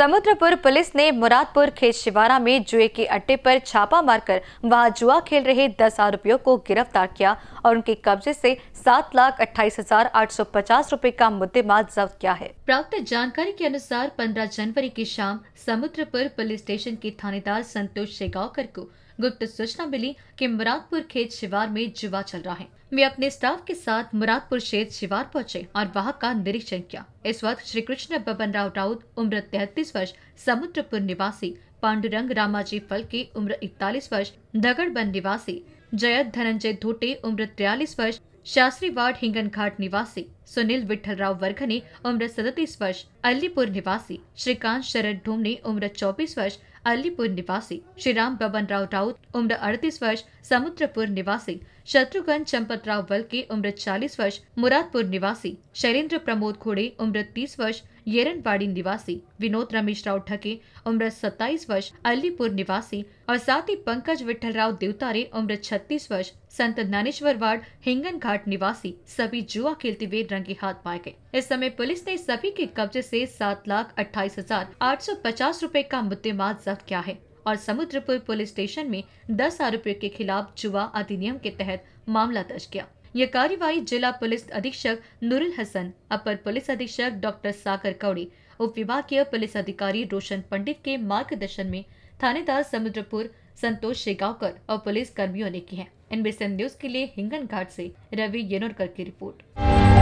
Samudrapur police ने मुरादपुर खेत शिवारा में जुए के अड्डे पर छापा मारकर वहां जुआ खेल रहे दस आरोपियों को गिरफ्तार किया और उनके कब्जे से सात लाख अट्ठाईस हजार आठ सौ पचास रूपए का मुद्देमाल जब्त किया है प्राप्त जानकारी के अनुसार पंद्रह जनवरी की शाम समुद्रपुर पुलिस स्टेशन के थानेदार संतोष शेगावकर को गुप्त सूचना मिली कि मुरादपुर खेत शिवार में जुआ चल रहा है वे अपने स्टाफ के साथ मुरादपुर क्षेत्र शिवार पहुंचे और वहां का निरीक्षण किया इस वक्त श्री कृष्ण बबन राव राउत उम्र तैतीस वर्ष समुद्रपुर निवासी पांडुरंग रामाजी फलके उम्र इकतालीस वर्ष दगड़बन निवासी जयत धनंजय धोटे उम्र तिरयालीस वर्ष शास्त्री वार्ड हिंगन घाट निवासी सुनील विठलराव वर्घ ने उम्र सदतीस वर्ष अलीपुर निवासी श्रीकांत शरण ढूम ने उम्र चौबीस वर्ष अलीपुर निवासी श्री राम बबन राव राउत उम्र अड़तीस वर्ष समुद्रपुर निवासी शत्रुघ्न चंपत राव बल्कि उम्र चालीस वर्ष मुरादपुर निवासी शैलेंद्र प्रमोद घोड़े उम्र तीस वर्ष येरनवाड़ी निवासी विनोद रमेश राव ठके उम्र सत्ताईस वर्ष अलीपुर निवासी और साथ ही पंकज विठल राव देवतारे उम्र छत्तीस वर्ष संत ज्ञानेश्वर वार्ड हिंगन घाट निवासी सभी जुआ खेलते हुए रंगे हाथ पाए गए इस समय पुलिस ने सभी के कब्जे से सात लाख अट्ठाईस हजार आठ सौ पचास रूपए का मुद्देमाल जब्त किया है और समुद्रपुर पुलिस स्टेशन में दस आरोपियों के खिलाफ जुआ अधिनियम के तहत मामला दर्ज किया यह कार्यवाही जिला पुलिस अधीक्षक नूरुल हसन अपर पुलिस अधीक्षक डॉक्टर सागर कौड़ी उप विभागीय पुलिस अधिकारी रोशन पंडित के मार्गदर्शन में थानेदार समुद्रपुर संतोष शेगावकर और पुलिस कर्मियों ने की है एनबीसी न्यूज के लिए हिंगन घाट से रवि येनोरकर की रिपोर्ट